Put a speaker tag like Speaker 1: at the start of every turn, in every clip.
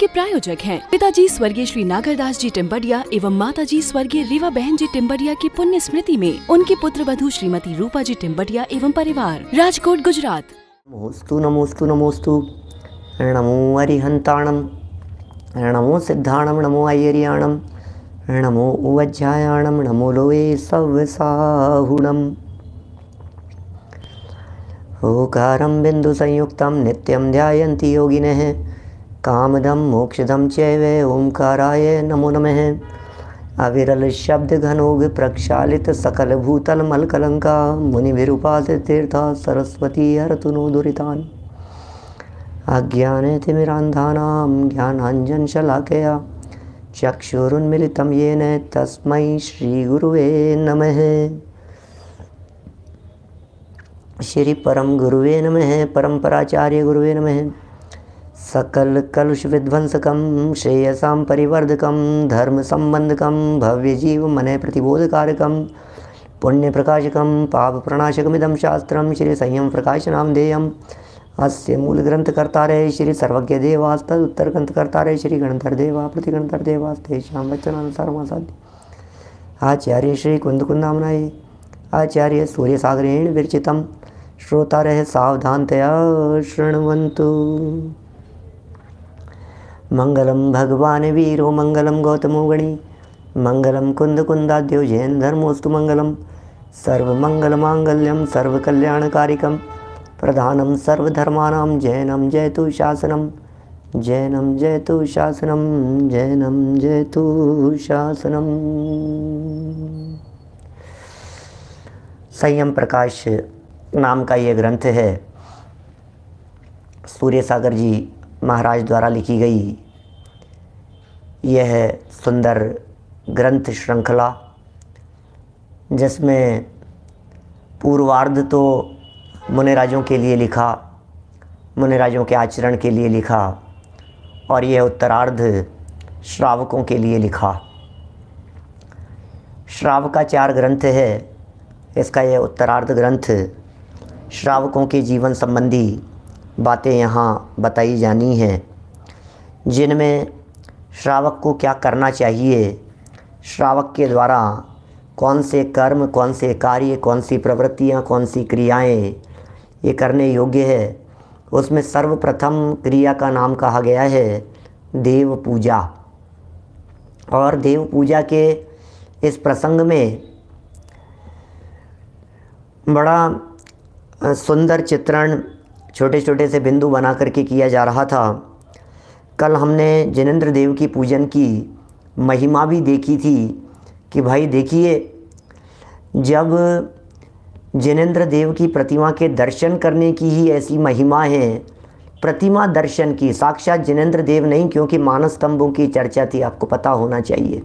Speaker 1: के प्रायोजक हैं। पिताजी स्वर्गीय श्री नागरदास जी टिम्बरिया एवं माताजी स्वर्गीय रीवा बहन जी टिम्बरिया की पुण्य स्मृति में उनकी पुत्र वधु श्रीमती रूपा जी टिम्बरिया एवं परिवार राजकोट गुजरात नमोस्तु नमोस्तु नमोस्तु नमो अरिहंताणम नमो सिद्धाणम नमो आयरियाणम नमो उवज्यायाणम नमो लोए सवसाहुणम ओकारं बिन्दुसंयुक्तं नित्यं ध्यायन्ति योगिनः कामदम मोक्षदम चैव ओंकाराय नमो नमः अविरल शब्द घनोग प्रक्षालित सकल भूतल मल कलंका विरूपात तीर्था सरस्वती हर तुनो दुरीतान अज्ञाने तिमिरान्धानां ज्ञानाञ्जनशलाकया चक्षुरुन्मिलितं येन तस्मै गुरुवे नमः श्री परम गुरुवे नमः पराचार्य गुरुवे नमः सकलकलुष विध्वंसकं पुण्य परिवर्धकं पाप भव्यजीवमनः शास्त्र श्री संयम प्रकाश नाम देय अस्य मूलग्रन्थकर्तारय श्री सर्वज्ञदेवास्तदुत्तरग्रन्थकर्तारय श्री गणधरदेवा प्रतिगणधरदेवास्तेषां वचनानुसारमासाद्य आचार्य श्री कुन्दकुन्दामनाय आचार्य सूर्यसागरेण श्रोता रहे सावधानतया शृण्वन्तु मंगलम भगवान वीरो मंगलम गौतमो गणी मङ्गलं कुन्दकुन्दाद्यो जैनधर्मोऽस्तु मङ्गलं सर्वमङ्गलमाङ्गल्यं सर्वकल्याणकारिकं प्रधानं सर्वधर्माणां जैनं जयतु शासनं जैनं जयतु शासनं जैनं जयतु शासनम संयम प्रकाश नाम का ये ग्रंथ है
Speaker 2: सूर्य सागर जी महाराज द्वारा लिखी गई यह सुंदर ग्रंथ श्रृंखला जिसमें पूर्वार्ध तो मुनिराजों के लिए लिखा मुनिराजों के आचरण के लिए लिखा और यह उत्तरार्ध श्रावकों के लिए लिखा श्रावकाचार ग्रंथ है इसका यह उत्तरार्ध ग्रंथ श्रावकों के जीवन संबंधी बातें यहाँ बताई जानी हैं जिनमें श्रावक को क्या करना चाहिए श्रावक के द्वारा कौन से कर्म कौन से कार्य कौन सी प्रवृत्तियाँ कौन सी क्रियाएँ ये करने योग्य है उसमें सर्वप्रथम क्रिया का नाम कहा गया है देव पूजा और देव पूजा के इस प्रसंग में बड़ा सुंदर चित्रण छोटे छोटे से बिंदु बना करके किया जा रहा था कल हमने जिनेन्द्र देव की पूजन की महिमा भी देखी थी कि भाई देखिए जब जिनेन्द्र देव की प्रतिमा के दर्शन करने की ही ऐसी महिमा है प्रतिमा दर्शन की साक्षात जिनेन्द्र देव नहीं क्योंकि मानस स्तंभों की चर्चा थी आपको पता होना चाहिए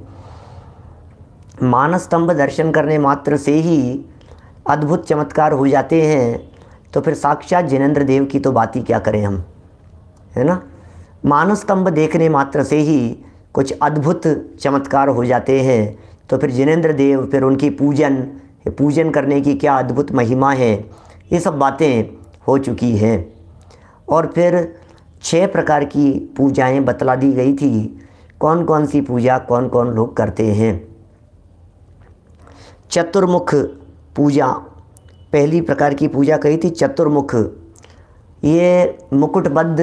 Speaker 2: मानस स्तंभ दर्शन करने मात्र से ही अद्भुत चमत्कार हो जाते हैं तो फिर साक्षात जिनेन्द्र देव की तो बात ही क्या करें हम है ना मानस स्तंभ देखने मात्र से ही कुछ अद्भुत चमत्कार हो जाते हैं तो फिर जिनेन्द्र देव फिर उनकी पूजन पूजन करने की क्या अद्भुत महिमा है ये सब बातें हो चुकी हैं और फिर छह प्रकार की पूजाएं बतला दी गई थी कौन कौन सी पूजा कौन कौन लोग करते हैं चतुर्मुख पूजा पहली प्रकार की पूजा करी थी चतुर्मुख ये मुकुटबद्ध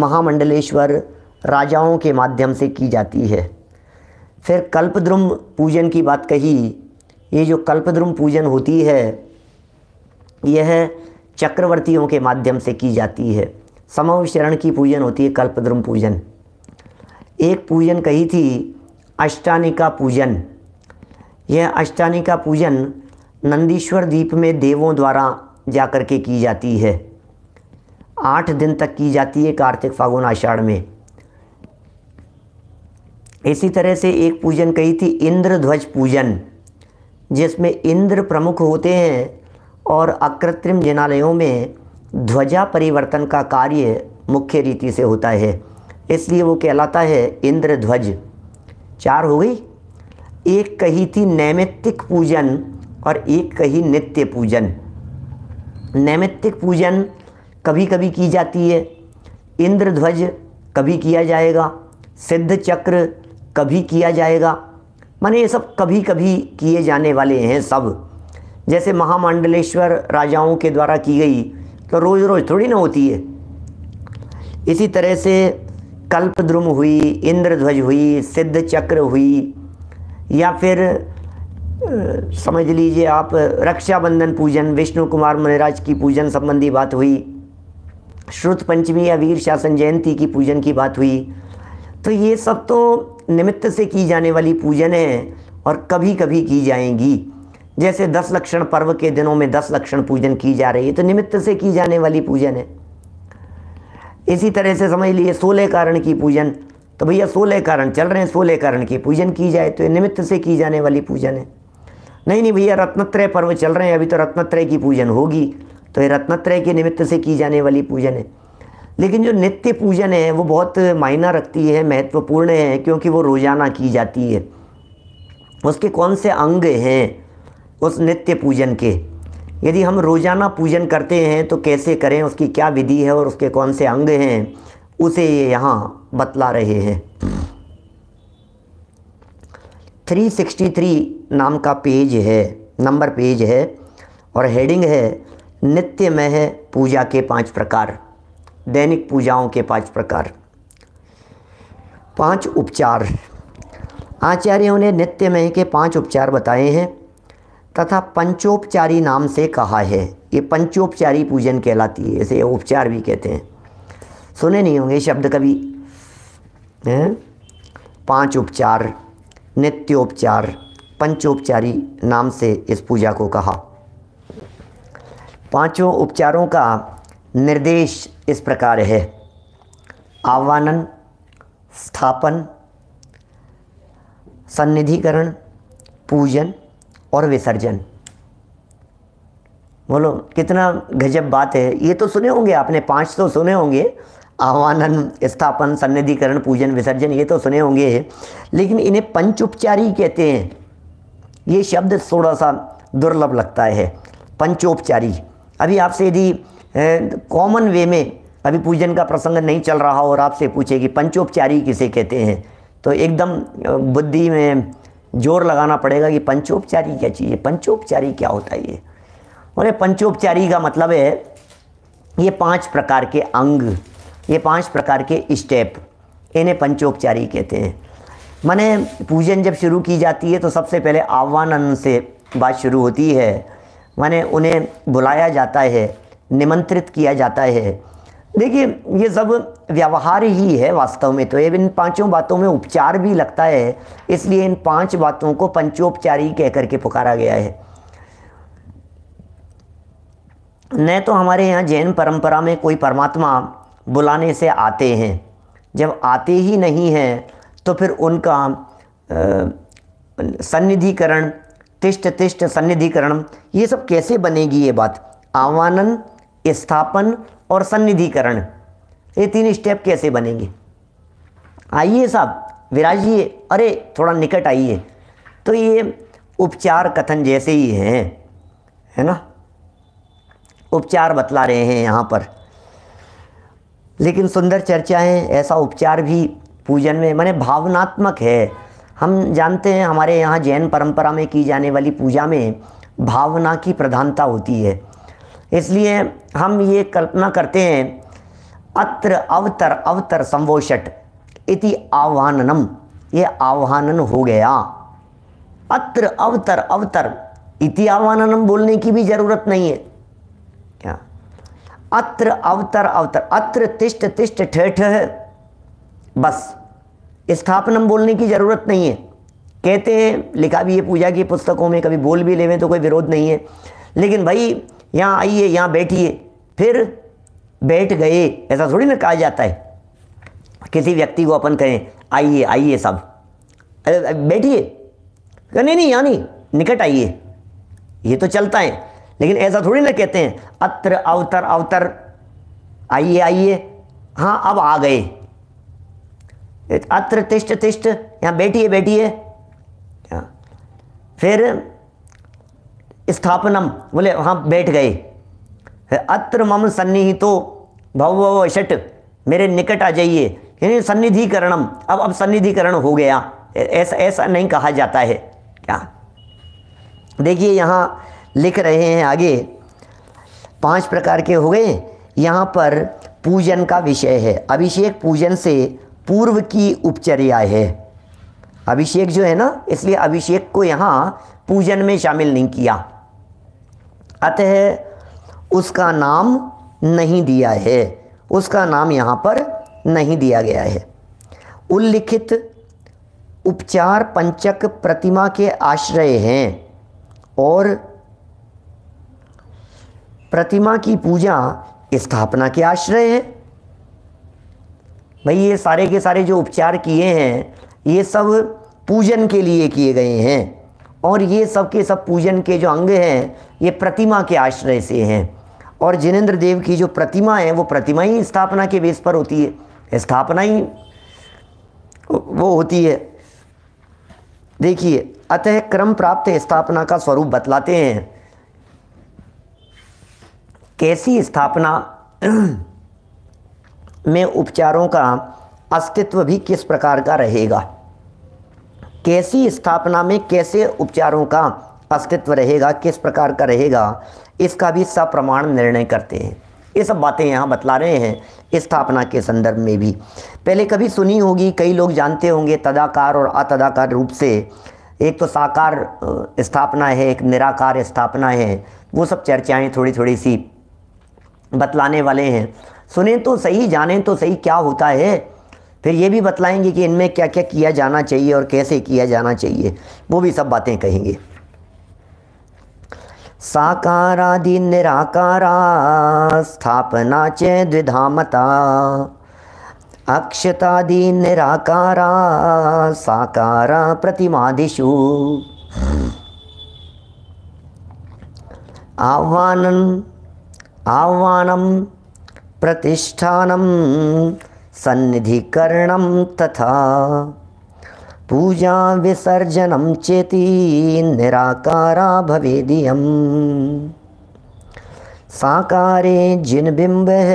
Speaker 2: महामंडलेश्वर राजाओं के माध्यम से की जाती है फिर कल्पद्रुम पूजन की बात कही ये जो कल्पद्रुम पूजन होती है यह चक्रवर्तियों के माध्यम से की जाती है समव शरण की पूजन होती है कल्पद्रुम पूजन एक पूजन कही थी अष्टानिका पूजन यह अष्टानिका पूजन नंदीश्वर द्वीप में देवों द्वारा जा कर के की जाती है आठ दिन तक की जाती है कार्तिक फागुन आषाढ़ में इसी तरह से एक पूजन कही थी इंद्रध्वज पूजन जिसमें इंद्र प्रमुख होते हैं और अकृत्रिम जिनालयों में ध्वजा परिवर्तन का कार्य मुख्य रीति से होता है इसलिए वो कहलाता है इंद्रध्वज चार हो गई एक कही थी नैमित्तिक पूजन और एक कही नित्य पूजन नैमित्तिक पूजन कभी कभी की जाती है इंद्रध्वज कभी किया जाएगा सिद्ध चक्र कभी किया जाएगा माने ये सब कभी कभी किए जाने वाले हैं सब जैसे महामंडलेश्वर राजाओं के द्वारा की गई तो रोज़ रोज़ थोड़ी ना होती है इसी तरह से कल्पद्रुम हुई इंद्रध्वज हुई सिद्ध चक्र हुई या फिर
Speaker 1: समझ
Speaker 2: लीजिए आप रक्षाबंधन पूजन विष्णु कुमार मनिराज की पूजन संबंधी बात हुई श्रुत पंचमी या वीर शासन जयंती की पूजन की बात हुई तो ये सब तो निमित्त से की जाने वाली पूजन हैं और कभी कभी की जाएंगी जैसे दस लक्षण पर्व के दिनों में दस लक्षण पूजन की जा रही है तो निमित्त से की जाने वाली पूजन है इसी तरह से समझ लीजिए सोलह कारण की पूजन तो भैया सोलह कारण चल रहे हैं सोलह कारण की पूजन की जाए तो ये निमित्त से की जाने वाली पूजन है नहीं नहीं भैया रत्नत्रय पर्व चल रहे हैं अभी तो रत्नत्रय की पूजन होगी तो ये रत्नत्रय के निमित्त से की जाने वाली पूजन है लेकिन जो नित्य पूजन है वो बहुत मायना रखती है महत्वपूर्ण है क्योंकि वो रोज़ाना की जाती है उसके कौन से अंग हैं उस नित्य पूजन के यदि हम रोज़ाना पूजन करते हैं तो कैसे करें उसकी क्या विधि है और उसके कौन से अंग हैं उसे ये यहाँ बतला रहे हैं 363 नाम का पेज है नंबर पेज है और हेडिंग है नित्य में है पूजा के पांच प्रकार दैनिक पूजाओं के पांच प्रकार पांच उपचार आचार्यों ने नित्य मह के पांच उपचार बताए हैं तथा पंचोपचारी नाम से कहा है ये पंचोपचारी पूजन कहलाती है इसे उपचार भी कहते हैं सुने नहीं होंगे शब्द कभी हैं पांच उपचार नित्योपचार पंचोपचारी नाम से इस पूजा को कहा पांचों उपचारों का निर्देश इस प्रकार है आवानन स्थापन सन्निधिकरण पूजन और विसर्जन बोलो कितना गजब बात है ये तो सुने होंगे आपने पांच तो सुने होंगे आह्वानन स्थापन सन्निधिकरण पूजन विसर्जन ये तो सुने होंगे लेकिन इन्हें पंच उपचारी कहते हैं ये शब्द थोड़ा सा दुर्लभ लगता है पंचोपचारी अभी आपसे यदि कॉमन वे में अभी पूजन का प्रसंग नहीं चल रहा और आपसे पूछे कि पंचोपचारी किसे कहते हैं तो एकदम बुद्धि में जोर लगाना पड़ेगा कि पंचोपचारी क्या चीज़ है पंचोपचारी क्या होता है ये और पंचोपचारी का मतलब है ये पांच प्रकार के अंग ये पांच प्रकार के स्टेप इन्हें पंचोपचारी कहते हैं माने पूजन जब शुरू की जाती है तो सबसे पहले आह्वानन से बात शुरू होती है माने उन्हें बुलाया जाता है निमंत्रित किया जाता है देखिए ये सब व्यवहार ही है वास्तव में तो ये इन पांचों बातों में उपचार भी लगता है इसलिए इन पांच बातों को पंचोपचारी कह करके पुकारा गया है न तो हमारे यहाँ जैन परंपरा में कोई परमात्मा बुलाने से आते हैं जब आते ही नहीं हैं तो फिर उनका सन्निधिकरण तिष्ट तिष्ट सन्निधिकरण ये सब कैसे बनेगी ये बात आवानन स्थापन और सन्निधिकरण ये तीन स्टेप कैसे बनेंगे आइए साहब विराजिए अरे थोड़ा निकट आइए तो ये उपचार कथन जैसे ही हैं है ना उपचार बतला रहे हैं यहाँ पर लेकिन सुंदर चर्चाएं ऐसा उपचार भी पूजन में माने भावनात्मक है हम जानते हैं हमारे यहाँ जैन परंपरा में की जाने वाली पूजा में भावना की प्रधानता होती है इसलिए हम ये कल्पना करते हैं अत्र अवतर अवतर संवोषट इति आह्वाननम ये आह्वानन हो गया अत्र अवतर अवतर इति आह्वाननम बोलने की भी ज़रूरत नहीं है क्या अत्र अवतर अवतर अत्र तिष्ट तिष्ट ठेठ है बस स्थापनम बोलने की ज़रूरत नहीं है कहते हैं लिखा भी है पूजा की पुस्तकों में कभी बोल भी ले तो कोई विरोध नहीं है लेकिन भाई यहाँ आइए यहाँ बैठिए फिर बैठ गए ऐसा थोड़ी ना कहा जाता है किसी व्यक्ति को अपन कहें आइए आइए सब बैठिए नहीं नहीं यहाँ नहीं निकट आइए ये तो चलता है लेकिन ऐसा थोड़ी ना कहते हैं अत्र अवतर अवतर आइए आइए हाँ अब आ गए अत्र तिष्ट तिष्ट यहाँ बैठिए बैठिए हाँ। फिर स्थापनम बोले वहाँ बैठ गए अत्र मम सन्निहितो भव शट मेरे निकट आ जाइए यानी सन्निधिकरणम अब अब सन्निधिकरण हो गया ऐसा ऐसा नहीं कहा जाता है क्या देखिए यहाँ लिख रहे हैं आगे पांच प्रकार के हो गए यहाँ पर पूजन का विषय है अभिषेक पूजन से पूर्व की उपचर्या है अभिषेक जो है ना इसलिए अभिषेक को यहाँ पूजन में शामिल नहीं किया अतः उसका नाम नहीं दिया है उसका नाम यहाँ पर नहीं दिया गया है उल्लिखित उपचार पंचक प्रतिमा के आश्रय हैं और प्रतिमा की पूजा स्थापना के आश्रय है भाई ये सारे के सारे जो उपचार किए हैं ये सब पूजन के लिए किए गए हैं और ये सब के सब पूजन के जो अंग हैं ये प्रतिमा के आश्रय से हैं और जिनेंद्र देव की जो प्रतिमा है वो प्रतिमा ही स्थापना के बेस पर होती है स्थापना ही वो होती है देखिए अतः क्रम प्राप्त स्थापना का स्वरूप बतलाते हैं कैसी स्थापना में उपचारों का अस्तित्व भी किस प्रकार का रहेगा कैसी स्थापना में कैसे उपचारों का अस्तित्व रहेगा किस प्रकार का रहेगा इसका भी सप्रमाण निर्णय करते हैं ये सब बातें यहाँ बतला रहे हैं स्थापना के संदर्भ में भी पहले कभी सुनी होगी कई लोग जानते होंगे तदाकार और अतदाकार रूप से एक तो साकार स्थापना है एक निराकार स्थापना है वो सब चर्चाएं थोड़ी थोड़ी सी बतलाने वाले हैं सुने तो सही जाने तो सही क्या होता है फिर ये भी बतलाएंगे कि इनमें क्या क्या किया जाना चाहिए और कैसे किया जाना चाहिए वो भी सब बातें कहेंगे साकारादि निराकारा स्थापना च द्विधामता अक्षतादि निराकारा साकारा प्रतिमादिशु आह्वानन आह्वान प्रतिष्ठान सन्निधिकरण तथा पूजा विसर्जन चेती निराकारा भवेदियं साकारे जिनबिम्बः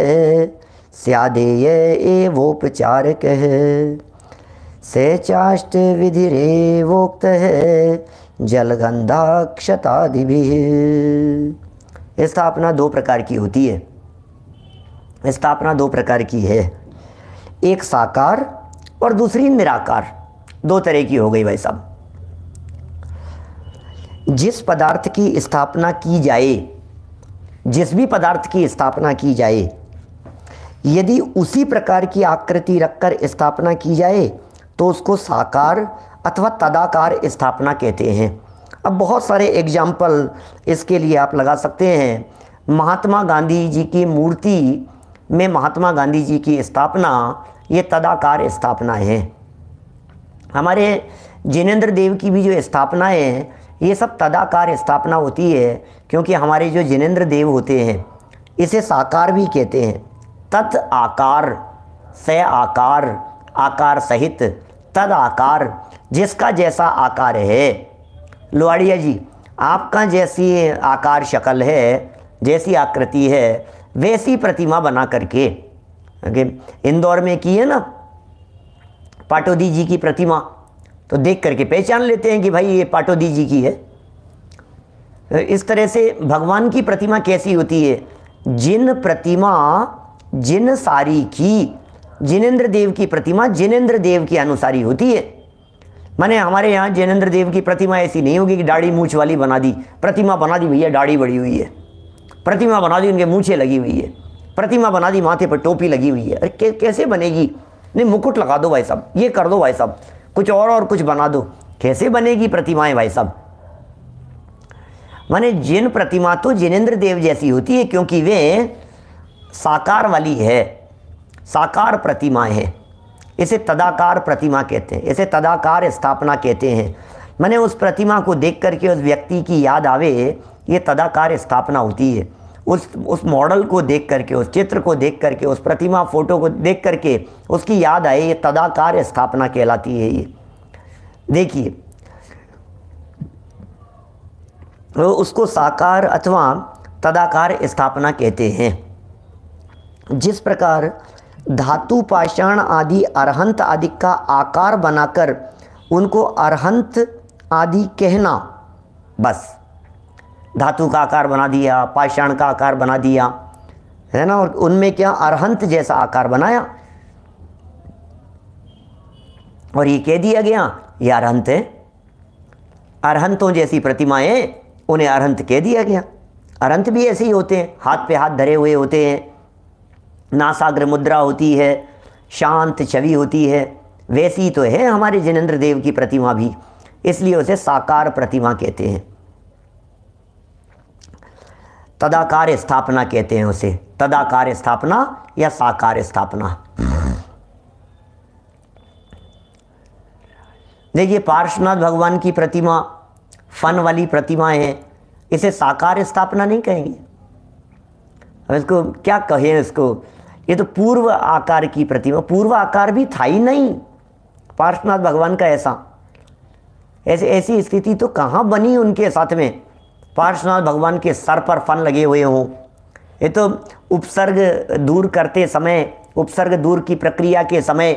Speaker 2: स्यादेय एवोपचारकः सेचाष्टविधिरेवोक्तः जलगन्धाक्षतादिभिः स्थापना दो प्रकार की होती है स्थापना दो प्रकार की है एक साकार और दूसरी निराकार दो तरह की हो गई भाई साहब जिस पदार्थ की स्थापना की जाए जिस भी पदार्थ की स्थापना की जाए यदि उसी प्रकार की आकृति रखकर स्थापना की जाए तो उसको साकार अथवा तदाकार स्थापना कहते हैं अब बहुत सारे एग्जाम्पल इसके लिए आप लगा सकते हैं महात्मा गांधी जी की मूर्ति में महात्मा गांधी जी की स्थापना ये तदाकार स्थापना है हमारे जिनेंद्र देव की भी जो स्थापनाएँ हैं ये सब तदाकार स्थापना होती है क्योंकि हमारे जो जिनेंद्र देव होते हैं इसे साकार भी कहते हैं तत् आकार स आकार आकार सहित तद आकार जिसका जैसा आकार है लोहाड़िया जी आपका जैसी आकार शक्ल है जैसी आकृति है वैसी प्रतिमा बना करके इंदौर में की है ना पाटोदी जी की प्रतिमा तो देख करके पहचान लेते हैं कि भाई ये पाटोदी जी की है इस तरह से भगवान की प्रतिमा कैसी होती है जिन प्रतिमा जिन सारी की जिनेन्द्र देव की प्रतिमा जिनेन्द्र देव के अनुसारी होती है माने हमारे यहाँ जैनेन्द्र देव की प्रतिमा ऐसी नहीं होगी कि दाढ़ी मूछ वाली बना दी प्रतिमा बना दी भैया दाढ़ी बड़ी हुई है प्रतिमा बना दी उनके मूछे लगी हुई है प्रतिमा बना दी माथे पर टोपी लगी हुई है अरे कैसे बनेगी नहीं मुकुट लगा दो भाई साहब ये कर दो भाई साहब कुछ और और कुछ बना दो कैसे बनेगी प्रतिमाएं भाई साहब माने जिन प्रतिमा तो जिनेन्द्र देव जैसी होती है क्योंकि वे साकार वाली है साकार प्रतिमाएं हैं इसे तदाकार प्रतिमा कहते हैं इसे तदाकार स्थापना कहते हैं मैंने उस प्रतिमा को देख करके उस व्यक्ति की याद आवे ये तदाकार स्थापना होती है उस उस मॉडल को देख करके उस चित्र को देख करके उस प्रतिमा फोटो को देख करके उसकी याद आए ये तदाकार स्थापना कहलाती है ये देखिए उसको साकार अथवा तदाकार स्थापना कहते हैं जिस प्रकार धातु पाषाण आदि अरहंत आदि का आकार बनाकर उनको अरहंत आदि कहना बस धातु का आकार बना दिया पाषाण का आकार बना दिया है ना और उनमें क्या अरहंत जैसा आकार बनाया और ये कह दिया गया ये अरहंत है अरहंतों जैसी प्रतिमाएं उन्हें अरहंत कह दिया गया अरहंत भी ऐसे ही होते हैं हाथ पे हाथ धरे हुए होते हैं नासाग्र मुद्रा होती है शांत छवि होती है वैसी तो है हमारे जिनेन्द्र देव की प्रतिमा भी इसलिए उसे साकार प्रतिमा कहते हैं तदाकार स्थापना कहते हैं उसे तदाकार स्थापना या साकार स्थापना देखिए पार्श्वनाथ भगवान की प्रतिमा फन वाली प्रतिमा है इसे साकार स्थापना नहीं कहेंगे अब इसको क्या कहें इसको ये तो पूर्व आकार की प्रतिमा पूर्व आकार भी था ही नहीं पार्श्वनाथ भगवान का ऐसा ऐसे ऐसी स्थिति तो कहाँ बनी उनके साथ में पार्श्वनाथ भगवान के सर पर फन लगे हुए हों ये तो उपसर्ग दूर करते समय उपसर्ग दूर की प्रक्रिया के समय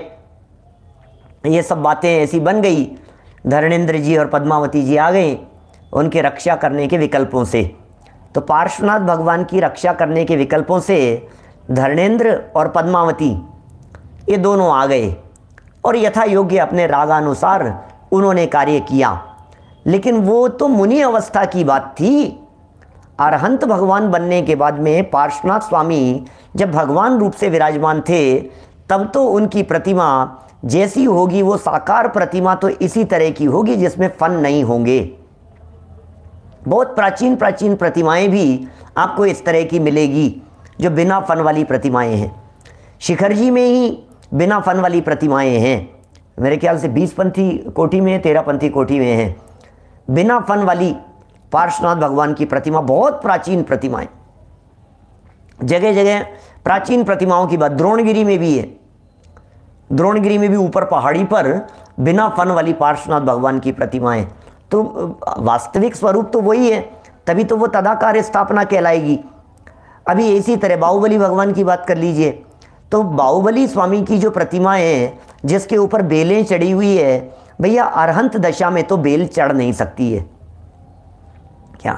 Speaker 2: ये सब बातें ऐसी बन गई धर्णेंद्र जी और पद्मावती जी आ गए उनके रक्षा करने के विकल्पों से तो पार्श्वनाथ भगवान की रक्षा करने के विकल्पों से धर्णेंद्र और पद्मावती ये दोनों आ गए और यथा योग्य अपने रागानुसार उन्होंने कार्य किया लेकिन वो तो मुनि अवस्था की बात थी अरहंत भगवान बनने के बाद में पार्श्वनाथ स्वामी जब भगवान रूप से विराजमान थे तब तो उनकी प्रतिमा जैसी होगी वो साकार प्रतिमा तो इसी तरह की होगी जिसमें फन नहीं होंगे बहुत प्राचीन प्राचीन प्रतिमाएं भी आपको इस तरह की मिलेगी जो बिना फ़न वाली प्रतिमाएं हैं शिखर जी में ही बिना फ़न वाली प्रतिमाएं हैं मेरे ख्याल से बीस पंथी कोठी में तेरह पंथी कोठी में हैं बिना फ़न वाली पार्श्वनाथ भगवान की प्रतिमा बहुत प्राचीन प्रतिमाएं जगह जगह प्राचीन प्रतिमाओं की बात द्रोणगिरी में भी है द्रोणगिरी में भी ऊपर पहाड़ी पर बिना फन वाली पार्श्वनाथ भगवान की प्रतिमाएं तो वास्तविक स्वरूप तो वही है तभी तो वो तदाकार स्थापना कहलाएगी अभी इसी तरह बाहुबली भगवान की बात कर लीजिए तो बाहुबली स्वामी की जो प्रतिमा है जिसके ऊपर बेलें चढ़ी हुई है भैया अरहंत दशा में तो बेल चढ़ नहीं सकती है क्या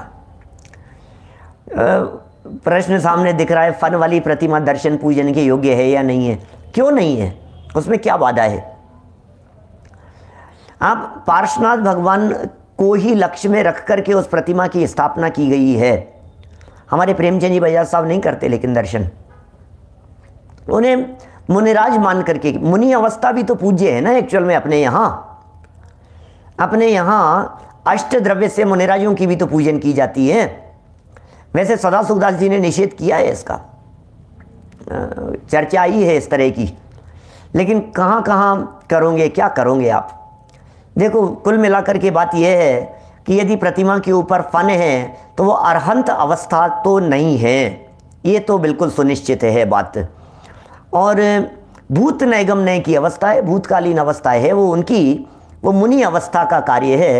Speaker 2: प्रश्न सामने दिख रहा है फन वाली प्रतिमा दर्शन पूजन के योग्य है या नहीं है क्यों नहीं है उसमें क्या बाधा है आप पार्श्वनाथ भगवान को ही लक्ष्य में रख करके उस प्रतिमा की स्थापना की गई है हमारे प्रेमचंद जी बजाज साहब नहीं करते लेकिन दर्शन उन्हें मुनिराज मान करके मुनि अवस्था भी तो पूज्य है ना एक्चुअल में अपने यहाँ अपने यहाँ अष्ट द्रव्य से मुनिराजों की भी तो पूजन की जाती है वैसे सदा सुखदास जी ने निषेध किया है इसका चर्चा आई है इस तरह की लेकिन कहाँ कहाँ करोगे क्या करोगे आप देखो कुल मिलाकर के बात यह है कि यदि प्रतिमा के ऊपर फन है तो वो अरहंत अवस्था तो नहीं है ये तो बिल्कुल सुनिश्चित है बात और भूत नैगमनय की अवस्था है भूतकालीन अवस्था है वो उनकी वो मुनि अवस्था का कार्य है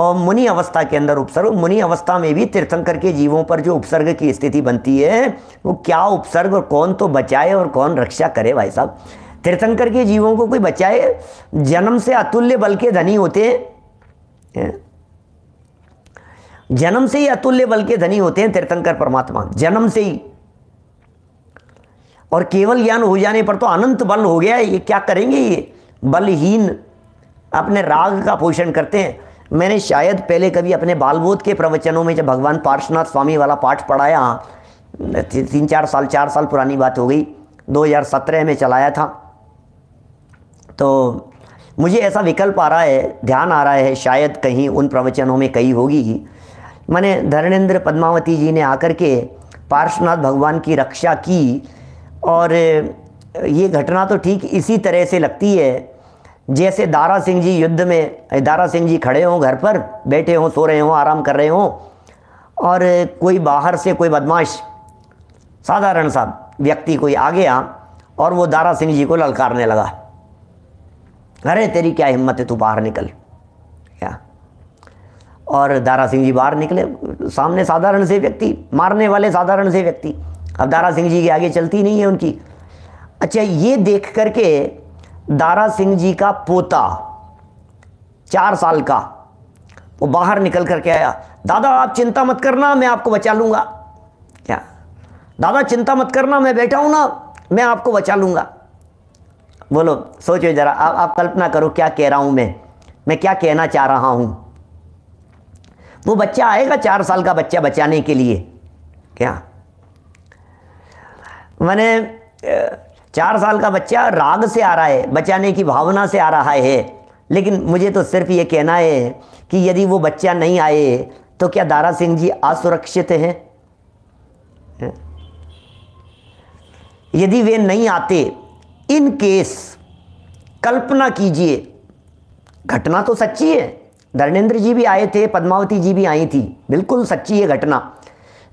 Speaker 2: और मुनि अवस्था के अंदर उपसर्ग मुनि अवस्था में भी तीर्थंकर के जीवों पर जो उपसर्ग की स्थिति बनती है वो क्या उपसर्ग और कौन तो बचाए और कौन रक्षा करे भाई साहब तीर्थंकर के जीवों को कोई बचाए जन्म से अतुल्य बल के धनी होते हैं जन्म से ही अतुल्य बल के धनी होते हैं तीर्थंकर परमात्मा जन्म से ही और केवल ज्ञान हो जाने पर तो अनंत बल हो गया ये क्या करेंगे ये बलहीन अपने राग का पोषण करते हैं मैंने शायद पहले कभी अपने बालबोध के प्रवचनों में जब भगवान पार्श्वनाथ स्वामी वाला पाठ पढ़ाया तीन चार साल चार साल पुरानी बात हो गई 2017 में चलाया था तो मुझे ऐसा विकल्प आ रहा है ध्यान आ रहा है शायद कहीं उन प्रवचनों में कही होगी ही मैंने धर्मेंद्र पद्मावती जी ने आकर के पार्श्वनाथ भगवान की रक्षा की और ये घटना तो ठीक इसी तरह से लगती है जैसे दारा सिंह जी युद्ध में दारा सिंह जी खड़े हों घर पर बैठे हों सो रहे हों आराम कर रहे हों और कोई बाहर से कोई बदमाश साधारण सा व्यक्ति कोई आ गया और वो दारा सिंह जी को ललकारने लगा अरे तेरी क्या हिम्मत है तू बाहर निकल और दारा सिंह जी बाहर निकले सामने साधारण से व्यक्ति मारने वाले साधारण से व्यक्ति अब दारा सिंह जी के आगे चलती नहीं है उनकी अच्छा ये देख करके दारा सिंह जी का पोता चार साल का वो बाहर निकल करके आया दादा आप चिंता मत करना मैं आपको बचा लूँगा क्या दादा चिंता मत करना मैं बैठा हूँ ना मैं आपको बचा लूँगा बोलो सोचो ज़रा आप आप कल्पना करो क्या कह रहा हूँ मैं मैं क्या कहना चाह रहा हूँ वो बच्चा आएगा चार साल का बच्चा बचाने के लिए क्या मैंने चार साल का बच्चा राग से आ रहा है बचाने की भावना से आ रहा है लेकिन मुझे तो सिर्फ ये कहना है कि यदि वो बच्चा नहीं आए तो क्या दारा सिंह जी असुरक्षित हैं यदि वे नहीं आते इन केस कल्पना कीजिए घटना तो सच्ची है धर्मेंद्र जी भी आए थे पद्मावती जी भी आई थी बिल्कुल सच्ची ये घटना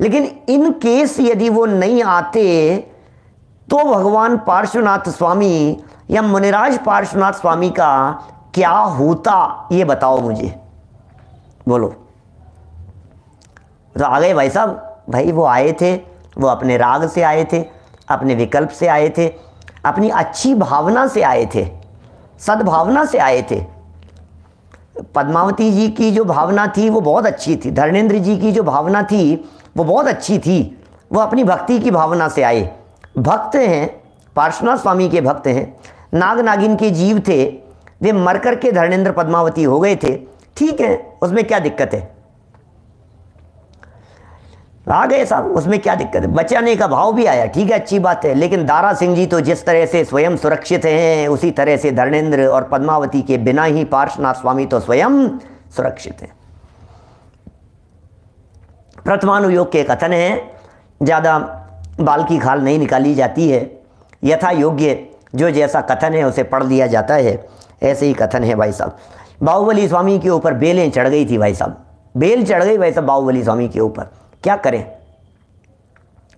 Speaker 2: लेकिन इन केस यदि वो नहीं आते तो भगवान पार्श्वनाथ स्वामी या मुनिराज पार्श्वनाथ स्वामी का क्या होता ये बताओ मुझे बोलो तो आ गए भाई साहब भाई वो आए थे वो अपने राग से आए थे अपने विकल्प से आए थे अपनी अच्छी भावना से आए थे सद्भावना से आए थे पद्मावती जी की जो भावना थी वो बहुत अच्छी थी धर्मेंद्र जी की जो भावना थी वो बहुत अच्छी थी वो अपनी भक्ति की भावना से आए भक्त हैं पार्श्वनाथ स्वामी के भक्त हैं नाग नागिन के जीव थे वे मर कर के धर्मेंद्र पद्मावती हो गए थे ठीक है उसमें क्या दिक्कत है आ गए साहब उसमें क्या दिक्कत है बचाने का भाव भी आया ठीक है अच्छी बात है लेकिन दारा सिंह जी तो जिस तरह से स्वयं सुरक्षित हैं उसी तरह से धर्मेंद्र और पद्मावती के बिना ही पार्शनाथ स्वामी तो स्वयं सुरक्षित हैं प्रथमानुयोग के कथन हैं ज़्यादा बाल की खाल नहीं निकाली जाती है यथा योग्य जो जैसा कथन है उसे पढ़ लिया जाता है ऐसे ही कथन है भाई साहब बाहुबली स्वामी के ऊपर बेलें चढ़ गई थी भाई साहब बेल चढ़ गई भाई साहब बाहुबली स्वामी के ऊपर क्या करें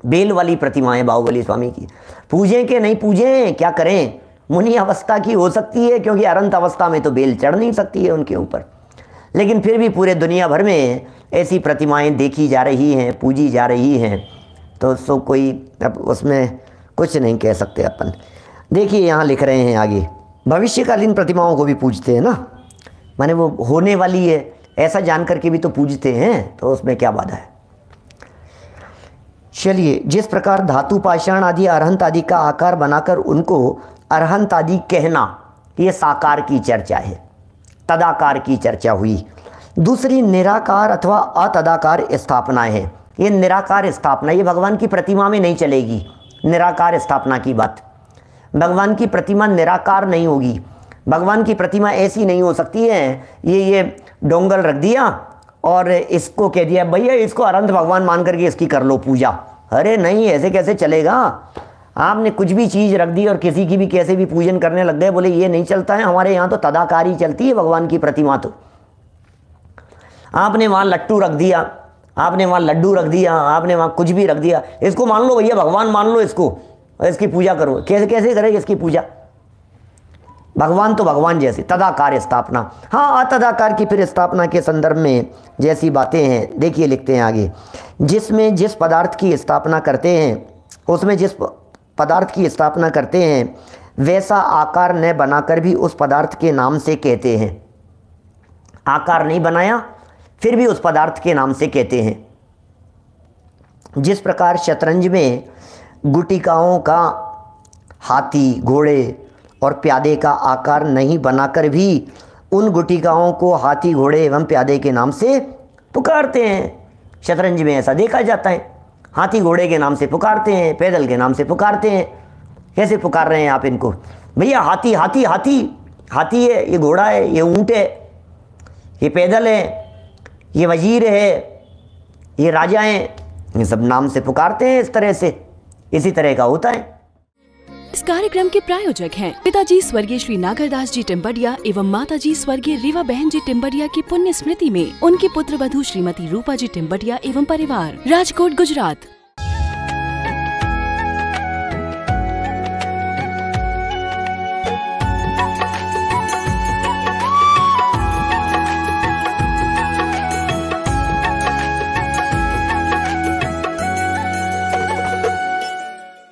Speaker 2: बेल वाली प्रतिमाएं बाहुबली स्वामी की पूजें के नहीं पूजें क्या करें मुनि अवस्था की हो सकती है क्योंकि अरंत अवस्था में तो बेल चढ़ नहीं सकती है उनके ऊपर लेकिन फिर भी पूरे दुनिया भर में ऐसी प्रतिमाएं देखी जा रही हैं पूजी जा रही हैं तो सो कोई अब उसमें कुछ नहीं कह सकते अपन देखिए यहाँ लिख रहे हैं आगे भविष्यकालीन प्रतिमाओं को भी पूजते हैं ना माने वो होने वाली है ऐसा जान करके भी तो पूजते हैं तो उसमें क्या बाधा है चलिए जिस प्रकार धातु पाषाण आदि अरहंत आदि का आकार बनाकर उनको अरहंत आदि कहना ये साकार की चर्चा है तदाकार की चर्चा हुई दूसरी निराकार अथवा अतदाकार स्थापना है ये निराकार स्थापना ये भगवान की प्रतिमा में नहीं चलेगी निराकार स्थापना की बात भगवान की प्रतिमा निराकार नहीं होगी भगवान की प्रतिमा ऐसी नहीं हो सकती है ये ये डोंगल रख दिया और इसको कह दिया भैया इसको अनंत भगवान मान करके इसकी कर लो पूजा अरे नहीं ऐसे कैसे चलेगा आपने कुछ भी चीज़ रख दी और किसी की भी कैसे भी पूजन करने लग गए बोले ये नहीं चलता है हमारे यहाँ तो तदाकारी चलती है भगवान की प्रतिमा तो आपने वहाँ लट्टू रख दिया आपने वहाँ लड्डू रख दिया आपने वहाँ कुछ भी रख दिया इसको मान लो भैया भगवान मान लो इसको इसकी पूजा करो कैसे कैसे करेगी इसकी पूजा भगवान तो भगवान जैसे तदाकार स्थापना हाँ अतदाकार की फिर स्थापना के संदर्भ में जैसी बातें हैं देखिए लिखते हैं आगे जिसमें जिस पदार्थ की स्थापना करते हैं उसमें जिस पदार्थ की स्थापना करते हैं वैसा आकार न बनाकर भी उस पदार्थ के नाम से कहते हैं आकार नहीं बनाया फिर भी उस पदार्थ के नाम से कहते हैं जिस प्रकार शतरंज में गुटिकाओं का हाथी घोड़े और प्यादे का आकार नहीं बनाकर भी उन गुटिकाओं को हाथी घोड़े एवं प्यादे के नाम से पुकारते हैं शतरंज में ऐसा देखा जाता है हाथी घोड़े के नाम से पुकारते हैं पैदल के नाम से पुकारते हैं कैसे पुकार रहे हैं आप इनको भैया हाथी हाथी हाथी हाथी है ये घोड़ा है ये ऊँट है ये पैदल है ये वजीर है ये राजा हैं ये सब नाम से पुकारते हैं इस तरह से इसी तरह का होता है
Speaker 1: इस कार्यक्रम के प्रायोजक हैं पिताजी स्वर्गीय श्री नागरदास जी टिम्बडिया एवं माताजी स्वर्गीय रीवा बहन जी टिम्बडिया की पुण्य स्मृति में उनकी पुत्र वधु श्रीमती रूपा जी टिम्बडिया एवं परिवार राजकोट गुजरात